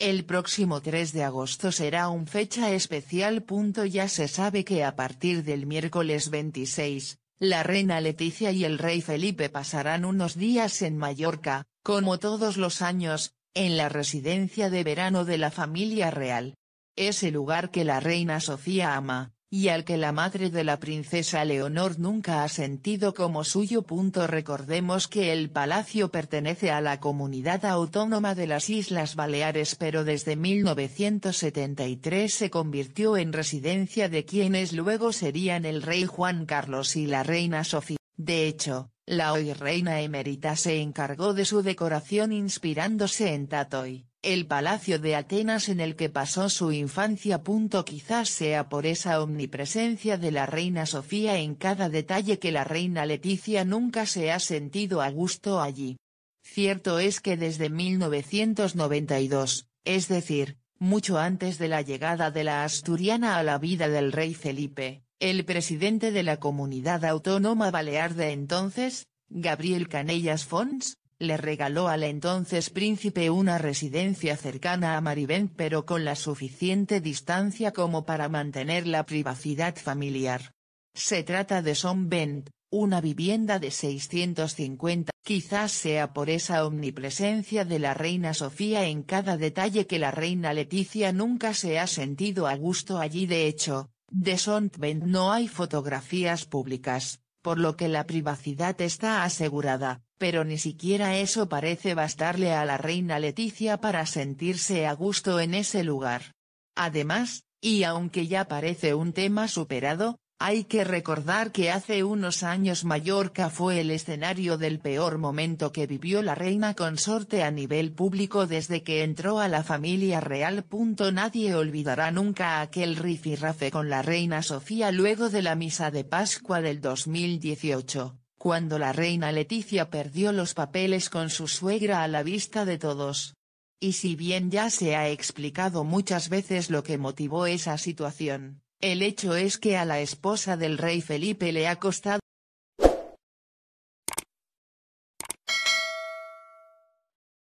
El próximo 3 de agosto será un fecha especial. Ya se sabe que a partir del miércoles 26, la reina Leticia y el rey Felipe pasarán unos días en Mallorca, como todos los años, en la residencia de verano de la familia real. Ese lugar que la reina Sofía ama, y al que la madre de la princesa Leonor nunca ha sentido como suyo. Recordemos que el palacio pertenece a la comunidad autónoma de las Islas Baleares pero desde 1973 se convirtió en residencia de quienes luego serían el rey Juan Carlos y la reina Sofía. De hecho, la hoy reina emérita se encargó de su decoración inspirándose en Tatoy el palacio de Atenas en el que pasó su infancia. punto Quizás sea por esa omnipresencia de la reina Sofía en cada detalle que la reina Leticia nunca se ha sentido a gusto allí. Cierto es que desde 1992, es decir, mucho antes de la llegada de la asturiana a la vida del rey Felipe, el presidente de la comunidad autónoma balear de entonces, Gabriel Canellas Fons, le regaló al entonces príncipe una residencia cercana a Maribén pero con la suficiente distancia como para mantener la privacidad familiar. Se trata de Son Bent, una vivienda de 650, quizás sea por esa omnipresencia de la reina Sofía en cada detalle que la reina Leticia nunca se ha sentido a gusto allí de hecho, de Sontbent no hay fotografías públicas, por lo que la privacidad está asegurada, pero ni siquiera eso parece bastarle a la reina Leticia para sentirse a gusto en ese lugar. Además, y aunque ya parece un tema superado, hay que recordar que hace unos años Mallorca fue el escenario del peor momento que vivió la reina consorte a nivel público desde que entró a la familia real. Nadie olvidará nunca aquel rifirrafe con la reina Sofía luego de la misa de Pascua del 2018 cuando la reina Leticia perdió los papeles con su suegra a la vista de todos. Y si bien ya se ha explicado muchas veces lo que motivó esa situación, el hecho es que a la esposa del rey Felipe le ha costado